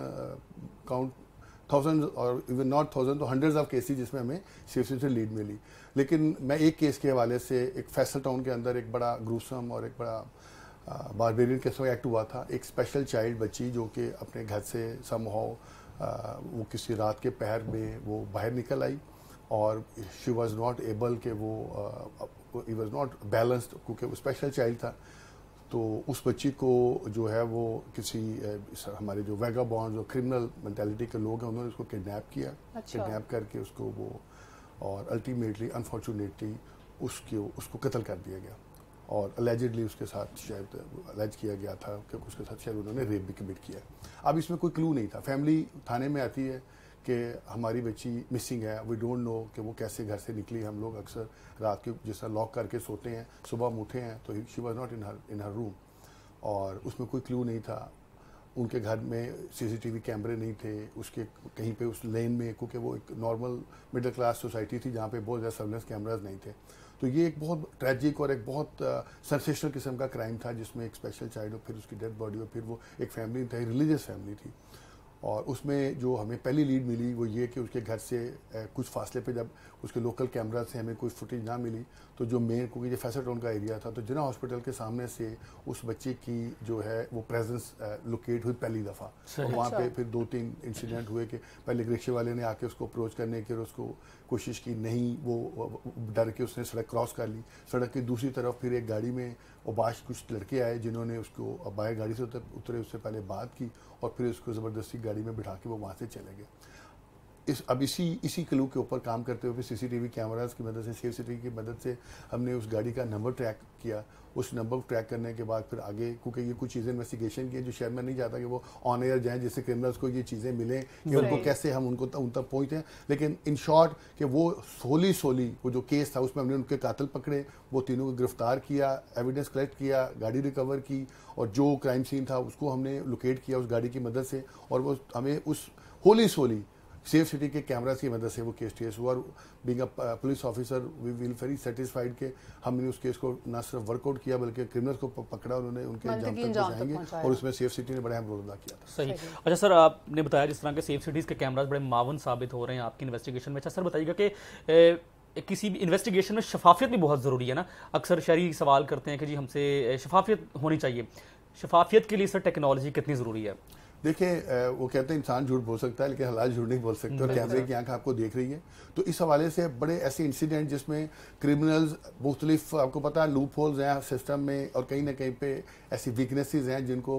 काउंट थाउजेंड और इवन नॉट थाउजेंड तो हंड्रेड ऑफ केसेस जिसमें हमें शिवसेना से लीड मिली लेकिन मैं एक केस के हवाले से एक फैसल टाउन के अंदर एक बड़ा ग्रूसम और एक बड़ा बारबेरियन uh, केस में एक्ट हुआ था एक स्पेशल चाइल्ड बच्ची जो कि अपने घर से हो uh, वो किसी रात के पहर में वो बाहर निकल आई और शी वॉज़ नॉट एबल के वो uh, he was not balanced क्योंकि वो स्पेशल चाइल्ड था तो उस बच्ची को जो है वो किसी हमारे जो वेगा बॉन्ड और क्रिमिनल मैंटेलिटी के लोग हैं उन्होंने उसको किडनैप किया अच्छा। किडनैप करके उसको वो और अल्टीमेटली अनफॉर्चुनेटली उसके उसको कत्ल कर दिया गया और एलेजडली उसके साथ शायद अलेज किया गया था कि उसके साथ शायद उन्होंने रेप भी कमिट किया अब इसमें कोई क्लू नहीं था फैमिली थाने में आती है कि हमारी बच्ची मिसिंग है वी डोंट नो कि वो कैसे घर से निकली हम लोग अक्सर रात के जिस तरह लॉक करके सोते हैं सुबह हम उठे हैं तो she was not in her in her room और उसमें कोई क्लू नहीं था उनके घर में सीसीटीवी कैमरे नहीं थे उसके कहीं पे उस लेन में क्योंकि वो एक नॉर्मल मिडिल क्लास सोसाइटी थी जहाँ पे बहुत ज़्यादा सर्वेलेंस कैमराज नहीं थे तो ये एक बहुत ट्रैजिक और एक बहुत सेंसेशनल uh, किस्म का क्राइम था जिसमें एक स्पेशल चाइल्ड और फिर उसकी डेड बॉडी और फिर वो एक फैमिली था रिलीजियस फैमिली थी और उसमें जो हमें पहली लीड मिली वो ये कि उसके घर से कुछ फासले पे जब उसके लोकल कैमरा से हमें कुछ फुटेज ना मिली तो जो मेन क्योंकि ये टाउन का एरिया था तो जिना हॉस्पिटल के सामने से उस बच्चे की जो है वो प्रेजेंस लोकेट हुई पहली दफ़ा और वहाँ पे अच्छा। फिर दो तीन इंसिडेंट हुए कि पहले रिक्शे वाले ने आके उसको अप्रोच करने की और उसको कोशिश की नहीं वो डर के उसने सड़क क्रॉस कर ली सड़क की दूसरी तरफ फिर एक गाड़ी में उबाश कुछ लड़के आए जिन्होंने उसको बाहर गाड़ी से उतरे उससे पहले बात की और फिर उसको ज़बरदस्ती गाड़ी गाड़ी में बिठा के वो वहाँ से चले गए इस अब इसी इसी क्लू के ऊपर काम करते हुए सीसीटीवी कैमरास की मदद से सेफ सिटी की मदद से हमने उस गाड़ी का नंबर ट्रैक किया उस नंबर ट्रैक करने के बाद फिर आगे क्योंकि ये कुछ चीज़ें इन्वेस्टिगेशन की जो शेयर में नहीं जाता कि वो ऑन एयर जाएँ जिससे क्रिमिनल्स को ये चीज़ें मिलें कि उनको कैसे हम उनको उन तक पहुँचें लेकिन इन शॉर्ट कि वो सोली सोली वो जो केस था उसमें हमने उनके कातल पकड़े वो तीनों को गिरफ्तार किया एविडेंस कलेक्ट किया गाड़ी रिकवर की और जो क्राइम सीन था उसको हमने लोकेट किया उस गाड़ी की मदद से और वो हमें उस होली सोली सेफ सिटी के कैमरास की मदद से वो केस टी एस हुआ और being a police officer we will very satisfied के हमने उस केस को ना सिर्फ वर्कआउट किया बल्कि क्रिमिनल्स को पकड़ा उन्होंने उनके अंजाम तक जाएंगे और उसमें सेफ सिटी ने बड़ा अहम रोल अदा किया था सही अच्छा सर आपने बताया जिस तरह के सेफ सिटीज़ के कैमराज बड़े मावन साबित हो रहे हैं आपकी इन्वेस्टिगेशन में अच्छा सर बताइएगा कि किसी भी इन्वेस्टिगेशन में शफाफियत भी बहुत ज़रूरी है ना अक्सर शहरी सवाल करते हैं कि जी हमसे शफाफियत होनी चाहिए शफाफियत के लिए सर टेक्नोलॉजी कितनी ज़रूरी है देखिए वो कहते हैं इंसान झूठ बोल सकता है लेकिन हालात झूठ नहीं बोल सकते और कैमरे की आंख आपको देख रही है तो इस हवाले से बड़े ऐसे इंसिडेंट जिसमें क्रिमिनल्स मुख्तलिफ आपको पता है लूप होल्स हैं सिस्टम में और कहीं ना कहीं पे ऐसी वीकनेसेस हैं जिनको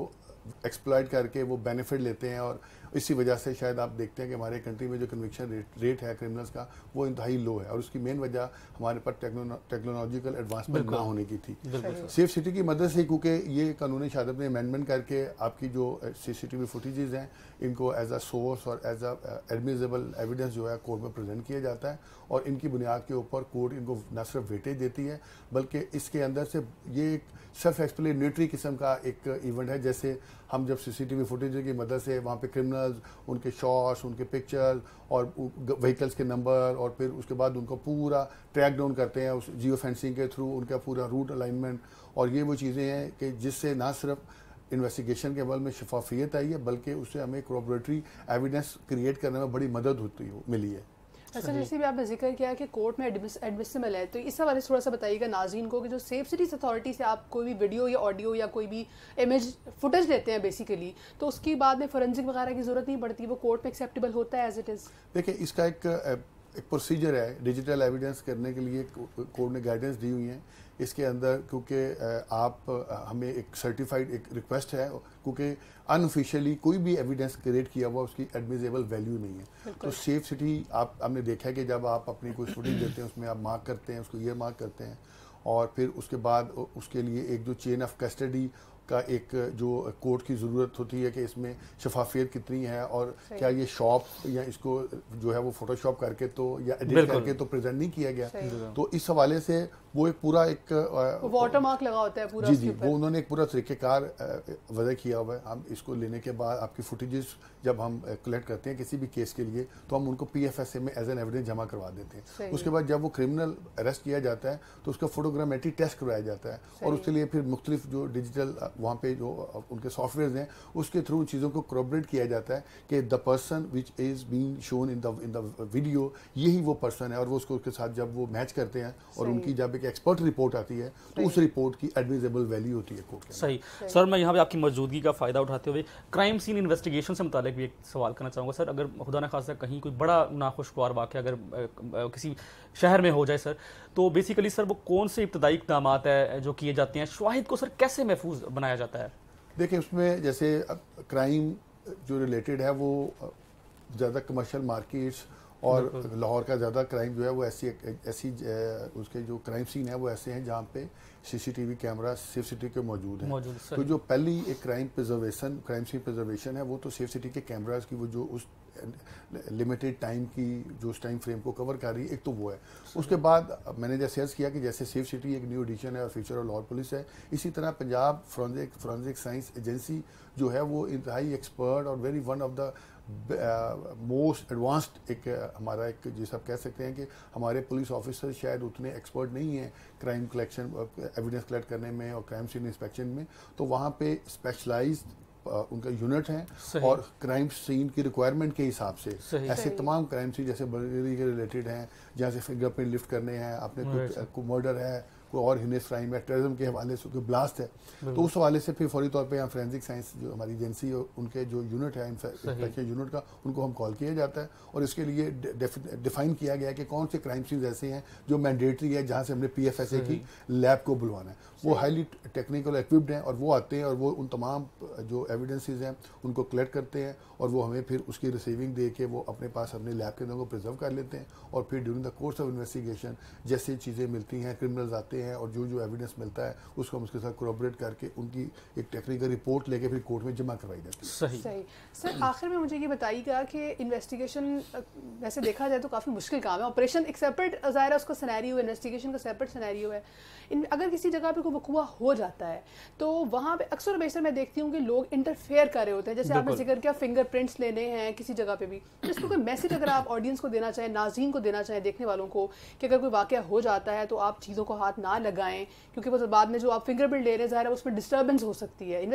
एक्सप्लॉयड करके वो बेनिफिट लेते हैं और इसी वजह से शायद आप देखते हैं कि हमारे कंट्री में जो कन्विक्शन रेट रेट है क्रिमिनल्स का वो इंतहाई लो है और उसकी मेन वजह हमारे पास टेक्नोलॉजिकल एडवांसमेंट ना होने की थी सेफ सिटी की मदद से क्योंकि ये कानूनी शादत में अमेंडमेंट करके आपकी जो C C T V footages हैं इनको एज अ सोर्स और एज अ एडमिजेबल एविडेंस जो है कोर्ट में प्रेजेंट किया जाता है और इनकी बुनियाद के ऊपर कोर्ट इनको न सिर्फ वेटेज देती है बल्कि इसके अंदर से ये एक सेल्फ एक्सप्लेनेटरी किस्म का एक इवेंट है जैसे हम जब सीसीटीवी फुटेज की मदद से वहाँ पे क्रिमिनल्स उनके शॉट्स उनके पिक्चर्स और व्हीकल्स के नंबर और फिर उसके बाद उनको पूरा ट्रैक डाउन करते हैं उस जियो फेंसिंग के थ्रू उनका पूरा रूट अलाइनमेंट और ये वो चीज़ें हैं कि जिससे ना सिर्फ इन्वेस्टिगेशन के अमल में शफाफियत आई है बल्कि उससे हमें क्रोबरेटरी एविडेंस क्रिएट करने में बड़ी मदद होती हो मिली है अच्छा जैसे भी आपने जिक्र किया कि कोर्ट में एडमिसिबल है तो इस हवाले से थोड़ा सा बताइएगा नाजीन को कि जो सेफ सिटीज अथॉरिटी से आप कोई भी वीडियो या ऑडियो या कोई भी इमेज फुटेज लेते हैं बेसिकली तो उसके बाद में फोरेंसिक वगैरह की ज़रूरत नहीं पड़ती वो कोर्ट में एक्सेप्टेबल होता है एज इट इज़ देखिए इसका एक एक प्रोसीजर है डिजिटल एविडेंस करने के लिए कोर्ट ने गाइडेंस दी हुई है इसके अंदर क्योंकि आप हमें एक सर्टिफाइड एक रिक्वेस्ट है क्योंकि अनऑफिशियली कोई भी एविडेंस क्रिएट किया हुआ उसकी एडमिजेबल वैल्यू नहीं है तो सेफ सिटी आप हमने देखा है कि जब आप अपनी कोई फूटिंग देते हैं उसमें आप मार्क करते हैं उसको ये मार्क करते हैं और फिर उसके बाद उसके लिए एक जो चेन ऑफ कस्टडी का एक जो कोर्ट की ज़रूरत होती है कि इसमें शफाफियत कितनी है और क्या ये शॉप या इसको जो है वो फोटोशॉप करके तो या एडिट करके तो प्रेजेंट नहीं किया गया तो इस हवाले से वो एक पूरा एक वाटर मार्क लगा होता है पूरा जी जी वो उन्होंने एक पूरा तरीक़ेकार वजह किया हुआ है हम इसको लेने के बाद आपकी फुटेजेस जब हम कलेक्ट करते हैं किसी भी केस के लिए तो हम उनको पी एफ एस ए में एज एन एविडेंस जमा करवा देते हैं उसके बाद जब वो क्रिमिनल अरेस्ट किया जाता है तो उसका फोटोग्रामेटिक टेस्ट करवाया जाता है और उसके लिए फिर मुख्तलिफ जो डिजिटल वहाँ पे जो उनके सॉफ्टवेयर हैं उसके थ्रू उन चीज़ों को क्रॉबरेट किया जाता है कि the person which is been shown in the in the video यही वो पर्सन है और वो उसको उसके साथ जब वो मैच करते हैं और उनकी जब एक एक एक्सपर्ट रिपोर्ट आती है तो उस रिपोर्ट की एडमिजेबल वैल्यू होती है कोर्ट सही सर मैं यहाँ पे आपकी मौजूदगी का फ़ायदा उठाते हुए क्राइम सीन इन्वेस्टिगेशन से मुतालिक भी एक सवाल करना चाहूँगा सर अगर खुदा न खासा कहीं कोई बड़ा नाखुशगवार वाक्य अगर किसी शहर में हो जाए सर तो बेसिकली सर वो कौन से इब्तदाई इकदाम है जो किए जाते हैं शाहिद को सर कैसे महफूज बनाया जाता है देखिए उसमें जैसे क्राइम जो रिलेटेड है वो ज़्यादा कमर्शियल मार्केट्स और लाहौर का ज़्यादा क्राइम जो है वो ऐसी ऐसी उसके जो क्राइम सीन है वो ऐसे हैं जहाँ पे सीसीटीवी कैमरा सेफ सिटी के मौजूद हैं तो जो पहली एक crime preservation crime scene preservation है वो तो सेफ सिटी के कैमराज की वो जो उस लिमिटेड टाइम की जो उस टाइम फ्रेम को कवर कर रही है एक तो वो है उसके बाद मैंने जैसे अर्ज किया कि जैसे सेफ सिटी एक न्यू एडिशन है और फ्यूचर ऑफ लाहौर पुलिस है इसी तरह Punjab forensic forensic science agency जो है वो इंतहाई एक्सपर्ट और very one of the most advanced एक हमारा एक जिस आप कह सकते हैं कि हमारे पुलिस ऑफिसर शायद उतने एक्सपर्ट नहीं हैं क्राइम कलेक्शन एविडेंस कलेक्ट करने में और क्राइम सीन इंस्पेक्शन में तो वहाँ पे स्पेशलाइज उनका यूनिट है और क्राइम सीन की रिक्वायरमेंट के हिसाब से ऐसे तमाम क्राइम सीन जैसे बर्गरी के रिलेटेड हैं जहाँ से फिंगरप्रिंट लिफ्ट करने हैं आपने कुछ मर्डर है कोई और हिनेस क्राइम या टेररिज्म के हवाले से कोई ब्लास्ट है तो उस हवाले से फिर फौरी तौर पर यहाँ फ्रेंसिक साइंस जो हमारी एजेंसी है उनके जो यूनिट है इंफ्रास्ट्रक्चर यूनिट का उनको हम कॉल किया जाता है और इसके लिए डिफाइन किया गया कि कौन से क्राइम सीन्स ऐसे हैं जो मैंडेटरी है जहाँ से हमने पी एफ एस ए की लैब को बुलवाना है वो हाईली टेक्निकल इक्विप्ड हैं और वो आते हैं और वो उन तमाम जो एविडेंसेज हैं उनको कलेक्ट करते हैं और वो हमें फिर उसकी रिसीविंग दे के वो अपने पास अपने लैब के अंदर को प्रिजर्व कर लेते हैं और फिर during the course of investigation जैसी चीज़ें मिलती हैं क्रिमिनल्स आते हैं हैं और जो जो एविडेंस मिलता है उसको हम उसके साथ कोरोबरेट करके उनकी एक टेक्निकल रिपोर्ट लेके फिर कोर्ट में जमा करवाई जाती है सही सही सर आखिर में मुझे ये बताइएगा कि इन्वेस्टिगेशन वैसे देखा जाए तो काफ़ी मुश्किल काम है ऑपरेशन एक सेपरेट ज़ाहिर है उसका सिनेरियो हुआ इन्वेस्टिगेशन का सेपरेट सिनेरियो है इन अगर किसी जगह पर कोई बकुआ हो जाता है तो वहाँ पर अक्सर बेशर मैं देखती हूँ कि लोग इंटरफेयर कर रहे होते हैं जैसे आपने जिक्र किया फिंगरप्रिंट्स लेने हैं किसी जगह पर भी तो इसको कोई मैसेज अगर आप ऑडियंस को देना चाहें नाजीन को देना चाहें देखने वालों को कि अगर कोई वाक़ हो जाता है तो आप चीज़ों को हाथ ना लगाएं क्योंकि वो बाद में जो आप फिंगरप्रिंट ले रहे हैं ज़ाहिर है उसमें डिस्टर्बेंस हो सकती है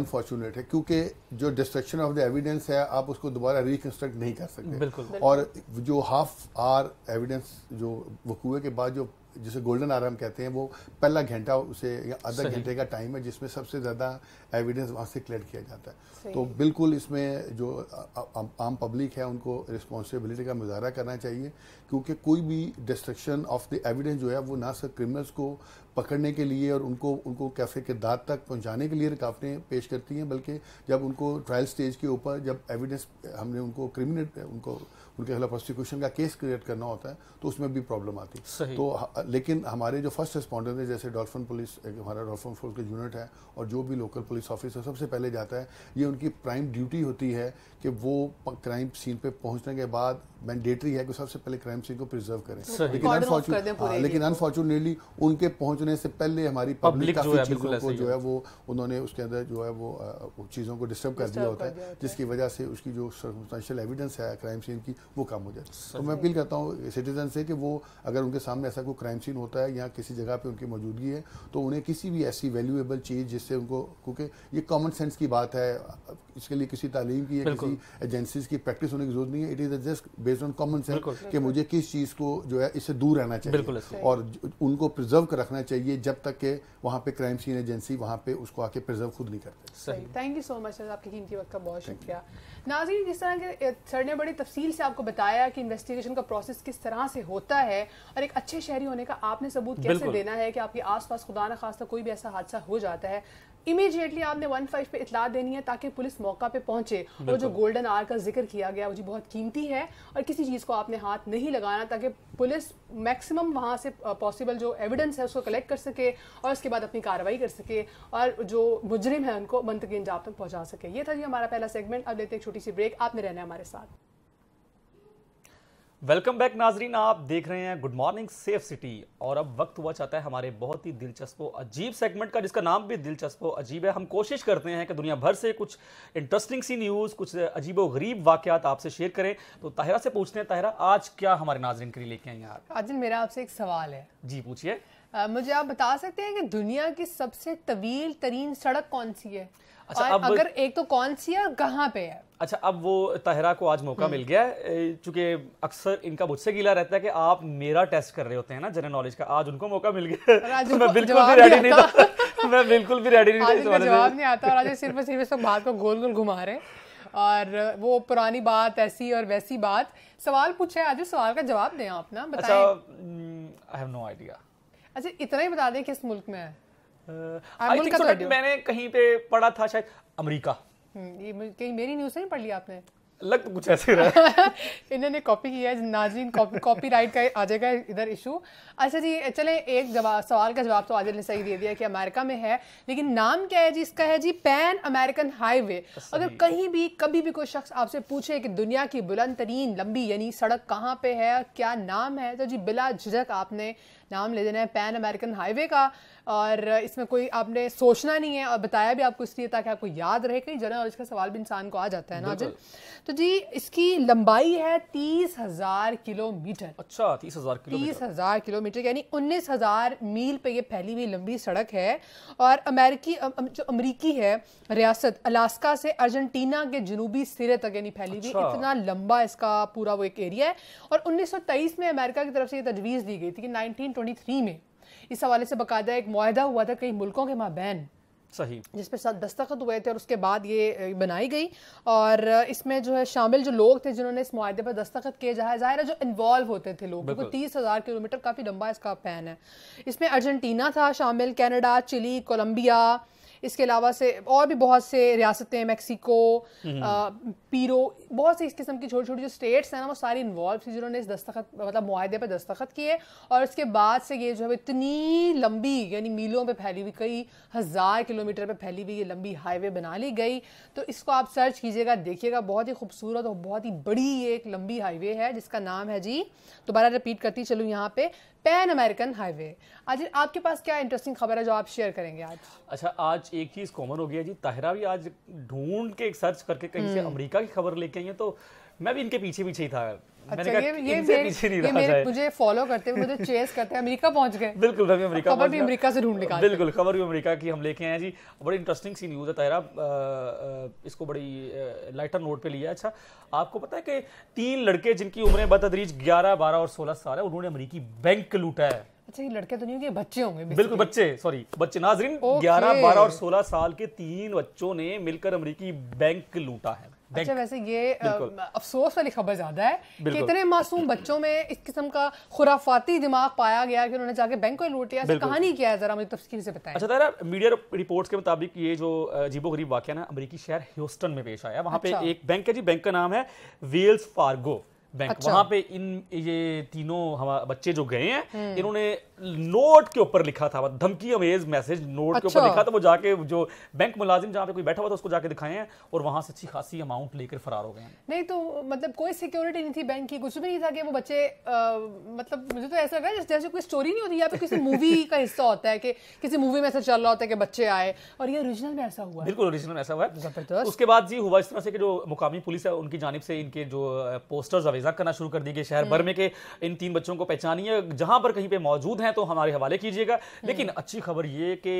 अनफॉर्चुनेट है क्योंकि जो डिस्ट्रक्शन ऑफ द एविडेंस है आप उसको दोबारा रिकंस्ट्रक्ट नहीं कर सकते बिल्कुल और जो हाफ आर एविडेंस जो वकूए के बाद जो जिसे गोल्डन आराम कहते हैं वो पहला घंटा उसे आधा घंटे का टाइम है जिसमें सबसे ज़्यादा एविडेंस वहाँ से क्लियर किया जाता है तो बिल्कुल इसमें जो आम पब्लिक है उनको रिस्पॉन्सिबिलिटी का मुजाहरा करना चाहिए क्योंकि कोई भी डिस्ट्रक्शन ऑफ द एविडेंस जो है वो ना सिर्फ क्रिमिनल्स को पकड़ने के लिए और उनको उनको कैफे के दाद तक पहुंचाने के लिए रुकावटें पेश करती हैं बल्कि जब उनको ट्रायल स्टेज के ऊपर जब एविडेंस हमने उनको क्रिमिनल उनको उनके खिलाफ प्रोसिक्यूशन का केस क्रिएट करना होता है तो उसमें भी प्रॉब्लम आती है तो लेकिन हमारे जो फर्स्ट रिस्पॉन्डर है जैसे डॉल्फिन पुलिस एक हमारा डॉल्फिन फोर्स का यूनिट है और जो भी लोकल पुलिस ऑफिसर सबसे पहले जाता है ये उनकी प्राइम ड्यूटी होती है कि वो क्राइम सीन पे पहुंचने के बाद मैंडेटरी है कि सबसे पहले क्राइम सीन को प्रिजर्व करें लेकिन हाँ, लेकिन अनफॉर्चुनेटली उनके पहुंचने से पहले हमारी पब्लिक काफी चीज़ों को जो है वो उन्होंने उसके अंदर जो है वो चीज़ों को डिस्टर्ब कर दिया होता है जिसकी वजह से उसकी जो सर्कमस्टांशियल एविडेंस है क्राइम सीन की वो कम हो जाए तो मैं अपील करता हूँ सिटीजन से कि वो अगर उनके सामने ऐसा कोई क्राइम सीन होता है या किसी जगह पर उनकी मौजूदगी है तो उन्हें किसी भी ऐसी वैल्यूएबल चीज़ जिससे उनको क्योंकि ये कॉमन सेंस की बात है इसके लिए किसी तालीम की या किसी एजेंसीज की प्रैक्टिस होने की जरूरत नहीं है it is just based on common sense कि मुझे किस चीज़ को जो है इससे दूर रहना चाहिए और उनको प्रिजर्व कर रखना चाहिए जब तक के वहाँ पे क्राइम सीन एजेंसी वहाँ पे उसको आके प्रिजर्व खुद नहीं करते thank you so much sir आपके कीमती वक्त का बहुत शुक्रिया नाजी जिस तरह के सर ने बड़ी तफसील से आप आपको बताया कि इन्वेस्टिगेशन का प्रोसेस किस तरह से होता है और एक अच्छे शहरी होने का आपने सबूत कैसे देना है कि आपके आसपास खुदा न खास्ता कोई भी ऐसा हादसा हो जाता है इमीजिएटली आपने वन फाइव पे इतला देनी है ताकि पुलिस मौका पे पहुंचे और जो गोल्डन आर का जिक्र किया गया वो जी बहुत कीमती है और किसी चीज़ को आपने हाथ नहीं लगाना ताकि पुलिस मैक्सिमम वहां से पॉसिबल जो एविडेंस है उसको कलेक्ट कर सके और उसके बाद अपनी कार्रवाई कर सके और जो मुजरिम है उनको मंत्र के अंजाम तक पहुंचा सके ये था जी हमारा पहला सेगमेंट अब लेते हैं छोटी सी ब्रेक आपने रहना है हमारे साथ वेलकम बैक नाजरीन आप देख रहे हैं गुड मॉर्निंग सेफ सिटी और अब वक्त हुआ चाहता है हमारे बहुत ही दिलचस्प अजीब सेगमेंट का जिसका नाम भी दिलचस्प अजीब है हम कोशिश करते हैं कि दुनिया भर से कुछ इंटरेस्टिंग सी न्यूज़ कुछ अजीब व गरीब वाक़ात आपसे शेयर करें तो ताहिरा से पूछते हैं ताहिरा आज क्या हमारे नाजरन के लिए लेके आए यार आज मेरा आपसे एक सवाल है जी पूछिए मुझे आप बता सकते हैं कि दुनिया की सबसे तवील तरीन सड़क कौन सी है अच्छा अब अगर एक तो कौन सी है कहाँ पे है अच्छा अब वो तहरा को आज मौका हम्म। मिल गया चूंकि अक्सर इनका मुझसे गीला रहता है कि आप मेरा टेस्ट कर रहे होते हैं ना जनरल नॉलेज का आज उनको मौका मिल गया तो मैं बिल्कुल भी रेडी नहीं था मैं बिल्कुल भी रेडी नहीं था जवाब नहीं आता और आज सिर्फ सिर्फ सब बात को गोल गोल घुमा रहे और वो पुरानी बात ऐसी और वैसी बात सवाल पूछे आज सवाल का जवाब दें आप ना अच्छा, बताएं अच्छा आई हैव नो आइडिया अच्छा इतना ही बता दें किस मुल्क में है आई थिंक सो दैट मैंने कहीं पे पढ़ा था शायद अमेरिका हम्म, ये कहीं मेरी न्यूज़ नहीं पढ़ ली आपने लग तो कुछ ऐसे रहा इन्होंने कॉपी किया है नाजीन कॉपी राइट का आ जाएगा इधर इशू अच्छा जी चले एक जवाब सवाल का जवाब तो आदिल ने सही दे दिया कि अमेरिका में है लेकिन नाम क्या है जी इसका है जी पैन अमेरिकन हाईवे अगर कहीं भी कभी भी कोई शख्स आपसे पूछे कि दुनिया की बुलंद तरीन लंबी यानी सड़क कहाँ पे है क्या नाम है तो जी बिला झिझक आपने नाम ले देना है पैन अमेरिकन हाईवे का और इसमें कोई आपने सोचना नहीं है और बताया भी आपको इसलिए ताकि आपको याद रहे कहीं जनरल नॉलेज का सवाल भी इंसान को आ जाता है ना जी तो जी इसकी लंबाई है तीस हजार किलोमीटर अच्छा तीस हजार तीस हजार किलोमीटर यानी उन्नीस हजार मील पे ये फैली हुई लंबी सड़क है और अमेरिकी जो अमरीकी है रियासत अलास्का से अर्जेंटीना के जनूबी सिरे तक यानी फैली हुई अच्छा। इतना लंबा इसका पूरा वो एक एरिया है और उन्नीस में अमेरिका की तरफ से ये तजवीज़ दी गई थी कि नाइनटीन 2023 में इस हवाले से बाकायदा एक माहा हुआ था कई मुल्कों के माबैन सही जिस पे साथ दस्तखत हुए थे और उसके बाद ये बनाई गई और इसमें जो है शामिल जो लोग थे जिन्होंने इस माहे पर दस्तखत किए जाए जाहिर है जो इन्वॉल्व होते थे लोग क्योंकि तीस हज़ार किलोमीटर काफ़ी लंबा इसका पैन है इसमें अर्जेंटीना था शामिल कैनेडा चिली कोलम्बिया इसके अलावा से और भी बहुत से रियासतें मैक्सिको हम्म। पीरो बहुत सी इस किस्म की छोटी छोटी जो स्टेट्स हैं ना वो सारी इन्वॉल्व थी जिन्होंने इस दस्तखत मतलब माहदे पर दस्तखत किए और इसके बाद से ये जो है इतनी लंबी यानी मीलों पर फैली हुई कई हज़ार किलोमीटर पर फैली हुई ये लंबी हाईवे बना ली गई तो इसको आप सर्च कीजिएगा देखिएगा बहुत ही खूबसूरत और बहुत ही बड़ी एक लंबी हाईवे है जिसका नाम है जी दोबारा रिपीट करती चलूँ यहाँ पर पैन अमेरिकन हाईवे आज आपके पास क्या इंटरेस्टिंग खबर है जो आप शेयर करेंगे आज अच्छा आज एक चीज कॉमन हो गया जी ताहिरा भी आज ढूंढ के सर्च करके कहीं से हम्म। अमेरिका की खबर लेके आई है तो मैं भी इनके पीछे पीछे ही था अच्छा, मैंने नहीं करते हम अच्छा आपको पता है कि तीन लड़के जिनकी उम्र बतदरीज ग्यारह बारह और सोलह साल है उन्होंने अमरीकी बैंक लूटा है अच्छा ये लड़के तो नहीं होंगे बच्चे होंगे बिल्कुल बच्चे सॉरी बच्चे नाजरीन ग्यारह बारह और सोलह साल के तीन बच्चों ने मिलकर अमरीकी बैंक लूटा है अच्छा वैसे ये अफसोस वाली खबर ज्यादा है कि इतने मासूम बच्चों में इस किस्म का खुराफाती दिमाग पाया गया कि उन्होंने जाके बैंक को लूट लिया कहानी क्या है जरा मुझे तफसील से बताया अच्छा जरा मीडिया रिपोर्ट्स के मुताबिक ये जो अजीबो गरीब वाक्य ना अमरीकी शहर ह्यूस्टन में पेश आया वहाँ पे अच्छा। एक बैंक है जी बैंक का नाम है वेल्स फार्गो बैंक अच्छा। वहां पे इन ये तीनों हमारे बच्चे जो गए हैं हम्म। इन्होंने नोट के ऊपर लिखा था मतलब धमकी अमेज मैसेज नोट अच्छा। के ऊपर अच्छा। लिखा था वो जाके जो बैंक मुलाजिम जहाँ पे कोई बैठा हुआ था उसको जाके दिखाए हैं और वहां से अच्छी खासी अमाउंट लेकर फरार हो गए नहीं तो मतलब कोई सिक्योरिटी नहीं थी बैंक की कुछ भी नहीं था कि वो बच्चे आ, मतलब मुझे तो ऐसा लग रहा है जैसे कोई स्टोरी नहीं होती या फिर किसी मूवी का हिस्सा होता है कि किसी मूवी में ऐसा चल रहा होता है कि बच्चे आए और ये ओरिजिनल में ऐसा हुआ बिल्कुल ओरिजिनल में ऐसा हुआ है उसके बाद जी हुआ इस तरह से जो मुकामी पुलिस है उनकी जानब से इनके जो पोस्टर्स इजाक करना शुरू कर दी गई शहर भर हम्म। में के इन तीन बच्चों को पहचानिए जहां पर कहीं पे मौजूद हैं तो हमारे हवाले कीजिएगा हम्म। लेकिन अच्छी खबर ये कि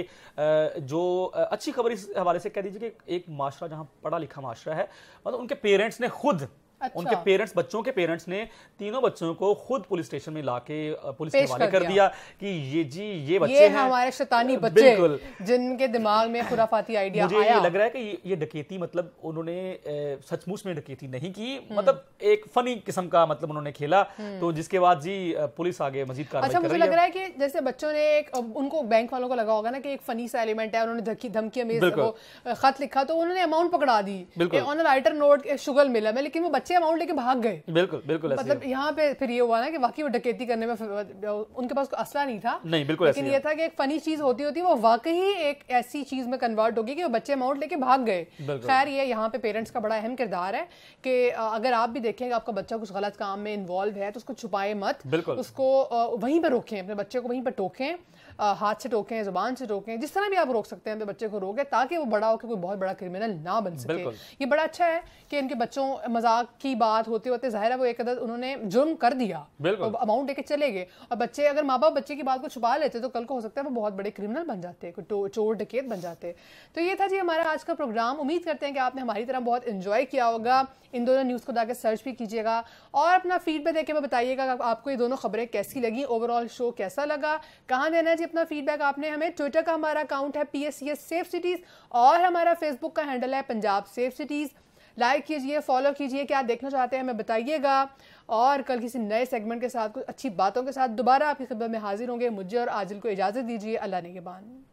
जो अच्छी खबर इस हवाले से कह दीजिए कि एक माशरा जहाँ पढ़ा लिखा माशरा है मतलब उनके पेरेंट्स ने खुद अच्छा। उनके पेरेंट्स बच्चों के पेरेंट्स ने तीनों बच्चों को खुद पुलिस स्टेशन में लाके पुलिस के हवाले कर दिया कि ये जी ये बच्चे ये हैं हमारे शैतानी बच्चे जिनके दिमाग में खुराफाती आइडिया मुझे आया। लग रहा है कि ये डकेती मतलब उन्होंने सचमुच में डकेती नहीं की हम्म। मतलब एक फनी किस्म का मतलब उन्होंने खेला हम्म। तो जिसके बाद जी पुलिस आगे मजीद का अच्छा मुझे लग रहा है कि जैसे बच्चों ने एक उनको बैंक वालों को लगा होगा ना कि एक फनी सा एलिमेंट है उन्होंने धमकी खत लिखा तो उन्होंने अमाउंट पकड़ा दी ऑन राइटर नोट शुगर मिला लेकिन वो बच्चे खासे अमाउंट लेके भाग गए बिल्कुल बिल्कुल मतलब यहाँ पे फिर ये हुआ ना कि वाकई वो डकैती करने में उनके पास असला नहीं था नहीं बिल्कुल लेकिन ये था कि एक फनी चीज होती होती वो वाकई एक ऐसी चीज में कन्वर्ट होगी कि वो बच्चे अमाउंट लेके भाग गए खैर ये यहाँ पे पेरेंट्स का बड़ा अहम किरदार है कि अगर आप भी देखें आपका बच्चा कुछ गलत काम में इन्वॉल्व है तो उसको छुपाए मत उसको वहीं पर रोकें अपने बच्चे को वहीं पर टोकें हाथ से टोकें ज़ुबान से टोकें जिस तरह भी आप रोक सकते हैं अपने बच्चे को रोकें ताकि वो बड़ा होकर कोई बहुत बड़ा क्रिमिनल ना बन सके ये बड़ा अच्छा है कि इनके बच्चों मजाक की बात होते होते जाहिर है वो एक अदर उन्होंने जुर्म कर दिया अमाउंट लेके चले गए और बच्चे अगर माँ बाप बच्चे की बात को छुपा लेते तो कल को हो सकता है वो बहुत बड़े क्रिमिनल बन जाते चोर डकेत बन जाते तो ये था जी हमारा आज का प्रोग्राम उम्मीद करते हैं कि आपने हमारी तरह बहुत इंजॉय किया होगा इन दोनों न्यूज़ को जाकर सर्च भी कीजिएगा और अपना फीडबैक देकर बताइएगा आपको ये दोनों खबरें कैसी लगी ओवरऑल शो कैसा लगा कहाँ देना है जी अपना फीडबैक आपने हमें ट्विटर का हमारा अकाउंट है P S C S safe cities और हमारा फेसबुक का हैंडल है पंजाब सेफ सिटीज़ लाइक कीजिए फॉलो कीजिए क्या देखना चाहते हैं हमें बताइएगा और कल किसी नए सेगमेंट के साथ कुछ अच्छी बातों के साथ दोबारा आपकी खिदमत में हाजिर होंगे मुझे और आजिल को इजाज़त दीजिए अल्लाह ने के बान